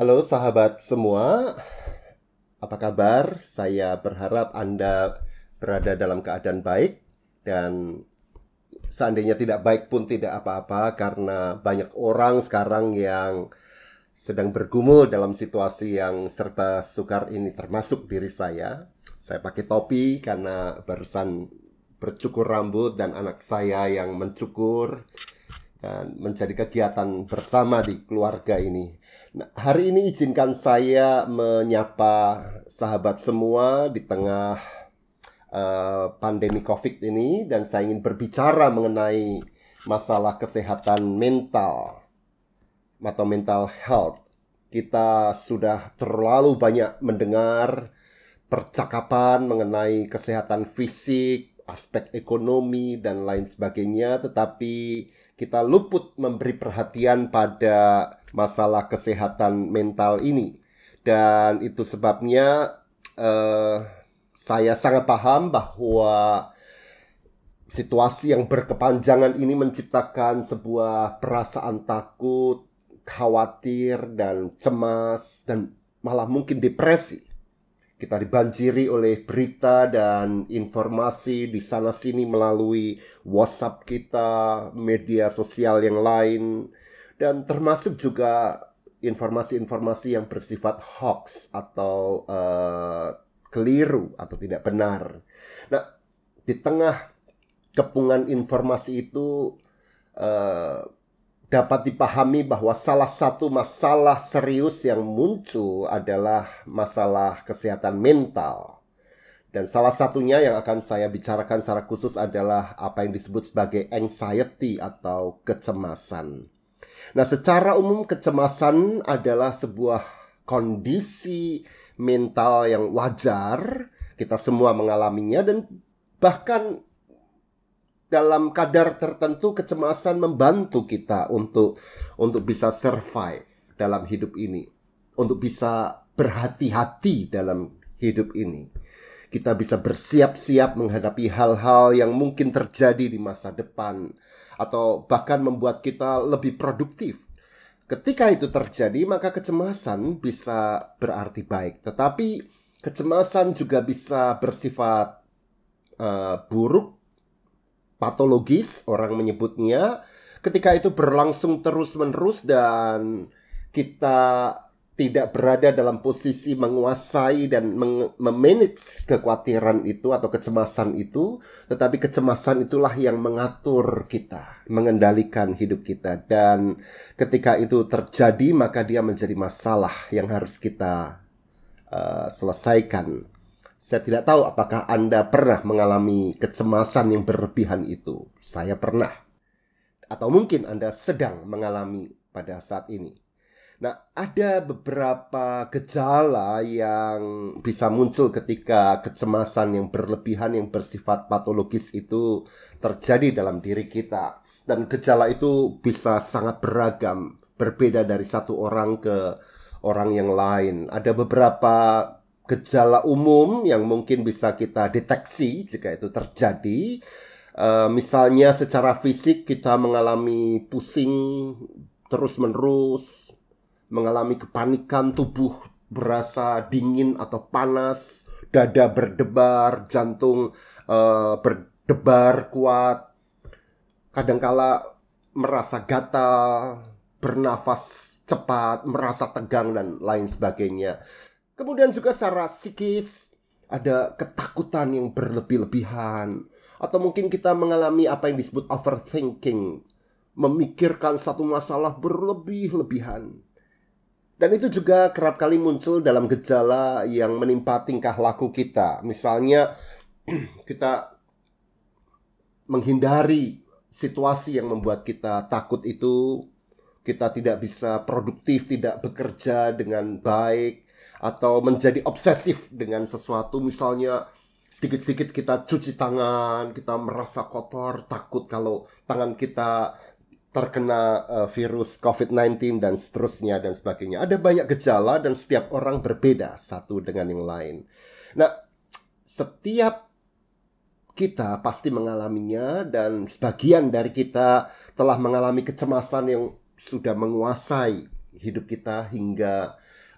Halo sahabat semua, apa kabar? Saya berharap Anda berada dalam keadaan baik dan seandainya tidak baik pun tidak apa-apa karena banyak orang sekarang yang sedang bergumul dalam situasi yang serba sukar ini termasuk diri saya. Saya pakai topi karena barusan bercukur rambut dan anak saya yang mencukur dan menjadi kegiatan bersama di keluarga ini. Nah, hari ini izinkan saya menyapa sahabat semua di tengah uh, pandemi Covid ini dan saya ingin berbicara mengenai masalah kesehatan mental atau mental health. Kita sudah terlalu banyak mendengar percakapan mengenai kesehatan fisik, aspek ekonomi dan lain sebagainya, tetapi kita luput memberi perhatian pada masalah kesehatan mental ini. Dan itu sebabnya uh, saya sangat paham bahwa situasi yang berkepanjangan ini menciptakan sebuah perasaan takut, khawatir, dan cemas, dan malah mungkin depresi kita dibanjiri oleh berita dan informasi di sana sini melalui WhatsApp kita, media sosial yang lain, dan termasuk juga informasi-informasi yang bersifat hoax atau uh, keliru atau tidak benar. Nah, di tengah kepungan informasi itu uh, dapat dipahami bahwa salah satu masalah serius yang muncul adalah masalah kesehatan mental. Dan salah satunya yang akan saya bicarakan secara khusus adalah apa yang disebut sebagai anxiety atau kecemasan. Nah, secara umum kecemasan adalah sebuah kondisi mental yang wajar, kita semua mengalaminya dan bahkan dalam kadar tertentu kecemasan membantu kita untuk untuk bisa survive dalam hidup ini, untuk bisa berhati-hati dalam hidup ini. Kita bisa bersiap-siap menghadapi hal-hal yang mungkin terjadi di masa depan atau bahkan membuat kita lebih produktif. Ketika itu terjadi, maka kecemasan bisa berarti baik, tetapi kecemasan juga bisa bersifat uh, buruk patologis orang menyebutnya ketika itu berlangsung terus-menerus dan kita tidak berada dalam posisi menguasai dan memanage kekhawatiran itu atau kecemasan itu, tetapi kecemasan itulah yang mengatur kita, mengendalikan hidup kita dan ketika itu terjadi maka dia menjadi masalah yang harus kita uh, selesaikan saya tidak tahu apakah Anda pernah mengalami kecemasan yang berlebihan itu. Saya pernah. Atau mungkin Anda sedang mengalami pada saat ini. Nah, ada beberapa gejala yang bisa muncul ketika kecemasan yang berlebihan yang bersifat patologis itu terjadi dalam diri kita. Dan gejala itu bisa sangat beragam, berbeda dari satu orang ke orang yang lain. Ada beberapa gejala umum yang mungkin bisa kita deteksi jika itu terjadi. Uh, misalnya secara fisik kita mengalami pusing terus-menerus, mengalami kepanikan tubuh berasa dingin atau panas, dada berdebar, jantung uh, berdebar kuat, kadangkala merasa gatal, bernafas cepat, merasa tegang dan lain sebagainya. Kemudian juga secara psikis ada ketakutan yang berlebih-lebihan atau mungkin kita mengalami apa yang disebut overthinking, memikirkan satu masalah berlebih-lebihan. Dan itu juga kerap kali muncul dalam gejala yang menimpa tingkah laku kita. Misalnya kita menghindari situasi yang membuat kita takut itu, kita tidak bisa produktif, tidak bekerja dengan baik, atau menjadi obsesif dengan sesuatu misalnya sedikit-sedikit kita cuci tangan, kita merasa kotor, takut kalau tangan kita terkena uh, virus COVID-19 dan seterusnya dan sebagainya. Ada banyak gejala dan setiap orang berbeda satu dengan yang lain. Nah, setiap kita pasti mengalaminya dan sebagian dari kita telah mengalami kecemasan yang sudah menguasai hidup kita hingga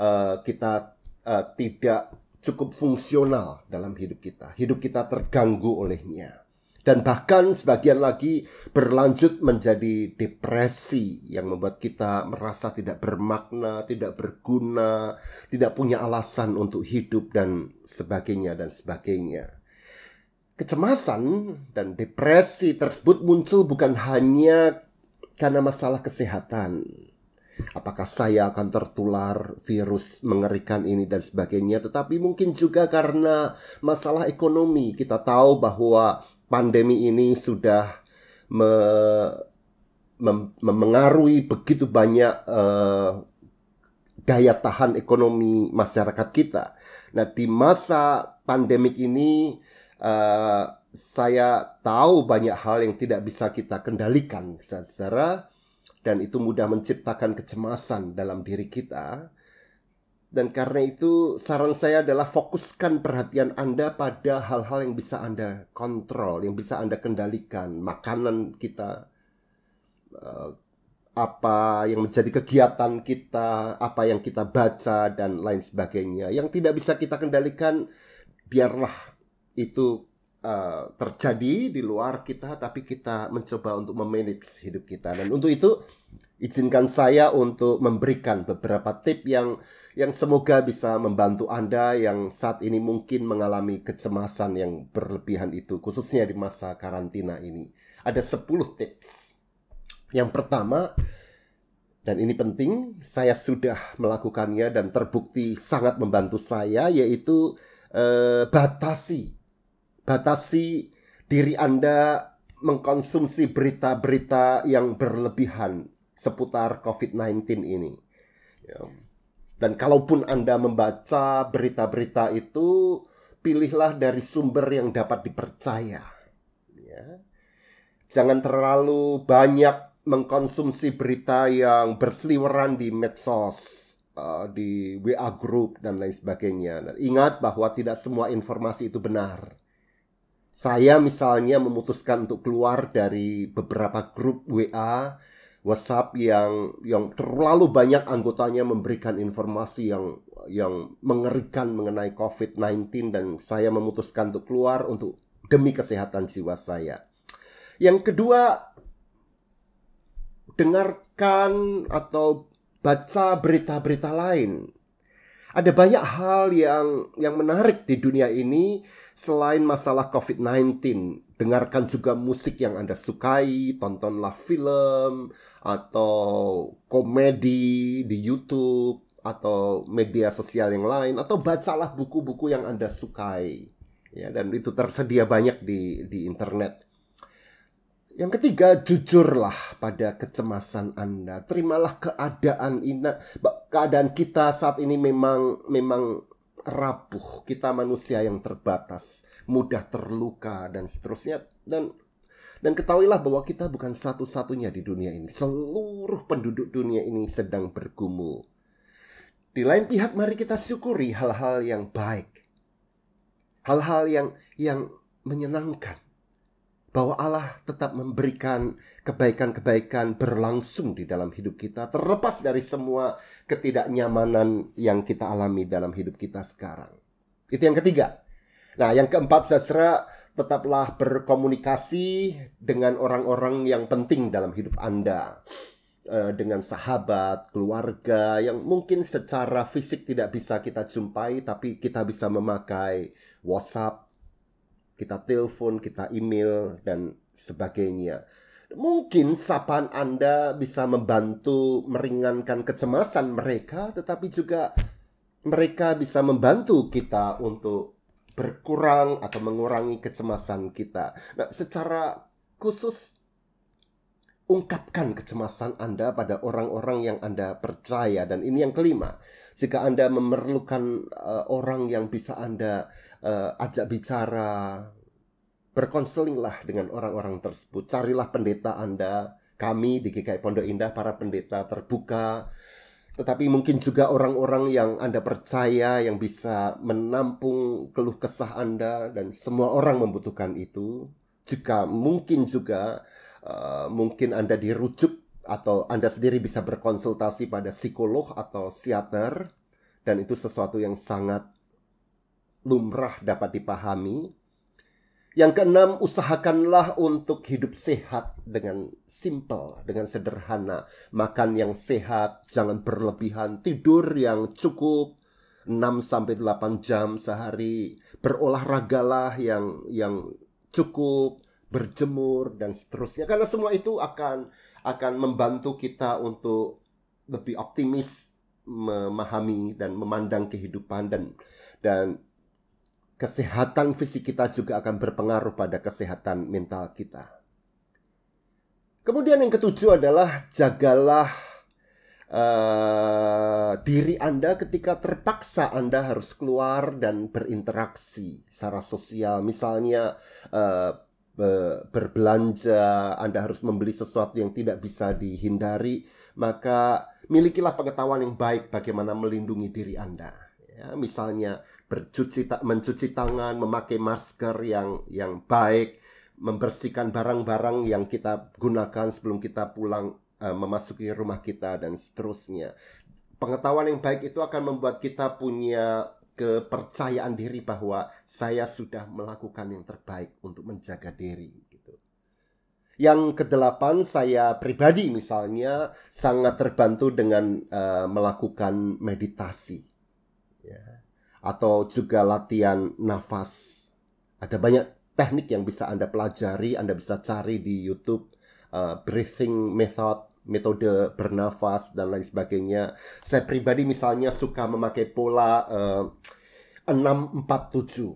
uh, kita uh, tidak cukup fungsional dalam hidup kita. Hidup kita terganggu olehnya. Dan bahkan sebagian lagi berlanjut menjadi depresi yang membuat kita merasa tidak bermakna, tidak berguna, tidak punya alasan untuk hidup dan sebagainya dan sebagainya. Kecemasan dan depresi tersebut muncul bukan hanya karena masalah kesehatan, apakah saya akan tertular virus mengerikan ini dan sebagainya, tetapi mungkin juga karena masalah ekonomi. Kita tahu bahwa pandemi ini sudah me, mem, begitu banyak uh, daya tahan ekonomi masyarakat kita. Nah, di masa pandemik ini uh, saya tahu banyak hal yang tidak bisa kita kendalikan secara dan itu mudah menciptakan kecemasan dalam diri kita. Dan karena itu saran saya adalah fokuskan perhatian Anda pada hal-hal yang bisa Anda kontrol, yang bisa Anda kendalikan. Makanan kita, eh, apa yang menjadi kegiatan kita, apa yang kita baca dan lain sebagainya. Yang tidak bisa kita kendalikan, biarlah itu Eh, terjadi di luar kita tapi kita mencoba untuk memanage hidup kita dan untuk itu izinkan saya untuk memberikan beberapa tip yang yang semoga bisa membantu Anda yang saat ini mungkin mengalami kecemasan yang berlebihan itu khususnya di masa karantina ini. Ada 10 tips. Yang pertama dan ini penting, saya sudah melakukannya dan terbukti sangat membantu saya yaitu eh, batasi batasi diri Anda mengkonsumsi berita-berita yang berlebihan seputar COVID-19 ini. Ya. Dan kalaupun Anda membaca berita-berita itu, pilihlah dari sumber yang dapat dipercaya. Ya. Jangan terlalu banyak mengkonsumsi berita yang berseliweran di medsos, eh, di WA group, dan lain sebagainya. ingat bahwa tidak semua informasi itu benar saya misalnya memutuskan untuk keluar dari beberapa grup WA, WhatsApp yang yang terlalu banyak anggotanya memberikan informasi yang yang mengerikan mengenai COVID-19 dan saya memutuskan untuk keluar untuk demi kesehatan jiwa saya. Yang kedua, dengarkan atau baca berita-berita lain. Ada banyak hal yang yang menarik di dunia ini Selain masalah COVID-19, dengarkan juga musik yang Anda sukai, tontonlah film atau komedi di YouTube atau media sosial yang lain atau bacalah buku-buku yang Anda sukai. Ya, dan itu tersedia banyak di di internet. Yang ketiga, jujurlah pada kecemasan Anda. Terimalah keadaan ini, keadaan kita saat ini memang memang rapuh, kita manusia yang terbatas, mudah terluka dan seterusnya dan dan ketahuilah bahwa kita bukan satu-satunya di dunia ini. Seluruh penduduk dunia ini sedang bergumul. Di lain pihak mari kita syukuri hal-hal yang baik. Hal-hal yang yang menyenangkan bahwa Allah tetap memberikan kebaikan-kebaikan berlangsung di dalam hidup kita terlepas dari semua ketidaknyamanan yang kita alami dalam hidup kita sekarang. Itu yang ketiga. Nah, yang keempat saudara tetaplah berkomunikasi dengan orang-orang yang penting dalam hidup Anda. Eh, dengan sahabat, keluarga yang mungkin secara fisik tidak bisa kita jumpai, tapi kita bisa memakai WhatsApp, kita telepon, kita email dan sebagainya. Mungkin sapaan Anda bisa membantu meringankan kecemasan mereka, tetapi juga mereka bisa membantu kita untuk berkurang atau mengurangi kecemasan kita. Nah, secara khusus ungkapkan kecemasan Anda pada orang-orang yang Anda percaya dan ini yang kelima. Jika Anda memerlukan uh, orang yang bisa Anda uh, ajak bicara, berkonselinglah dengan orang-orang tersebut. Carilah pendeta Anda. Kami di GKI Pondok Indah para pendeta terbuka tetapi mungkin juga orang-orang yang Anda percaya yang bisa menampung keluh kesah Anda dan semua orang membutuhkan itu. Jika mungkin juga uh, mungkin Anda dirujuk atau Anda sendiri bisa berkonsultasi pada psikolog atau psikiater dan itu sesuatu yang sangat lumrah dapat dipahami. Yang keenam, usahakanlah untuk hidup sehat dengan simple, dengan sederhana. Makan yang sehat, jangan berlebihan, tidur yang cukup, 6 sampai 8 jam sehari, berolahragalah yang yang cukup, berjemur dan seterusnya karena semua itu akan akan membantu kita untuk lebih optimis memahami dan memandang kehidupan dan dan kesehatan fisik kita juga akan berpengaruh pada kesehatan mental kita. Kemudian yang ketujuh adalah jagalah uh, diri Anda ketika terpaksa Anda harus keluar dan berinteraksi secara sosial. Misalnya uh, Eh, berbelanja, Anda harus membeli sesuatu yang tidak bisa dihindari, maka milikilah pengetahuan yang baik bagaimana melindungi diri Anda. Ya, misalnya bercuci mencuci tangan, memakai masker yang yang baik, membersihkan barang-barang yang kita gunakan sebelum kita pulang uh, memasuki rumah kita dan seterusnya. Pengetahuan yang baik itu akan membuat kita punya kepercayaan diri bahwa saya sudah melakukan yang terbaik untuk menjaga diri gitu. Yang kedelapan saya pribadi misalnya sangat terbantu dengan uh, melakukan meditasi ya. atau juga latihan nafas. Ada banyak teknik yang bisa Anda pelajari, Anda bisa cari di YouTube uh, breathing method metode bernafas dan lain sebagainya. Saya pribadi misalnya suka memakai pola eh, uh, 647.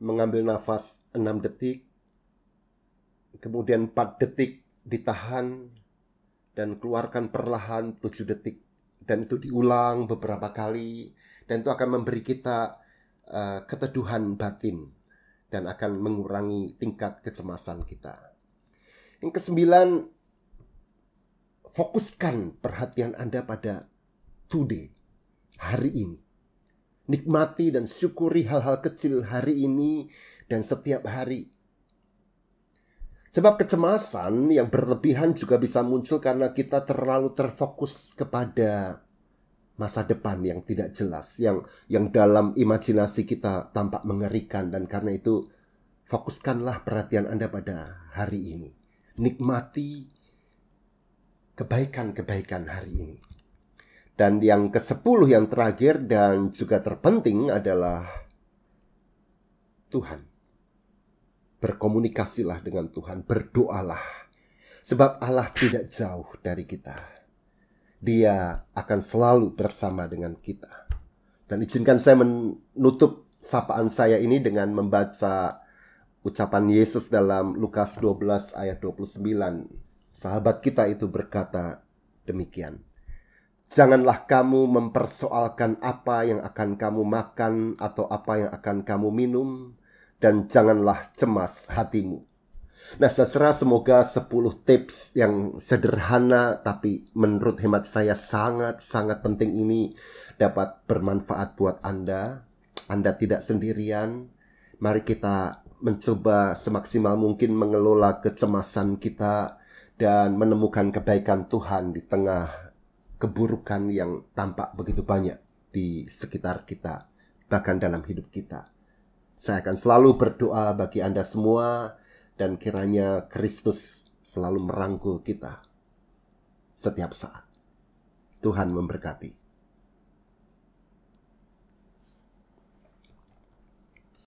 Mengambil nafas 6 detik, kemudian 4 detik ditahan dan keluarkan perlahan 7 detik dan itu diulang beberapa kali dan itu akan memberi kita uh, keteduhan batin dan akan mengurangi tingkat kecemasan kita. Yang kesembilan fokuskan perhatian Anda pada today, hari ini. Nikmati dan syukuri hal-hal kecil hari ini dan setiap hari. Sebab kecemasan yang berlebihan juga bisa muncul karena kita terlalu terfokus kepada masa depan yang tidak jelas, yang yang dalam imajinasi kita tampak mengerikan dan karena itu fokuskanlah perhatian Anda pada hari ini. Nikmati kebaikan-kebaikan hari ini. Dan yang kesepuluh yang terakhir dan juga terpenting adalah Tuhan. Berkomunikasilah dengan Tuhan, berdoalah. Sebab Allah tidak jauh dari kita. Dia akan selalu bersama dengan kita. Dan izinkan saya menutup sapaan saya ini dengan membaca ucapan Yesus dalam Lukas 12 ayat 29 Sahabat kita itu berkata demikian. Janganlah kamu mempersoalkan apa yang akan kamu makan atau apa yang akan kamu minum, dan janganlah cemas hatimu. Nah, saudara, semoga 10 tips yang sederhana tapi menurut hemat saya sangat-sangat penting ini dapat bermanfaat buat Anda. Anda tidak sendirian. Mari kita mencoba semaksimal mungkin mengelola kecemasan kita dan menemukan kebaikan Tuhan di tengah keburukan yang tampak begitu banyak di sekitar kita, bahkan dalam hidup kita. Saya akan selalu berdoa bagi Anda semua, dan kiranya Kristus selalu merangkul kita setiap saat. Tuhan memberkati.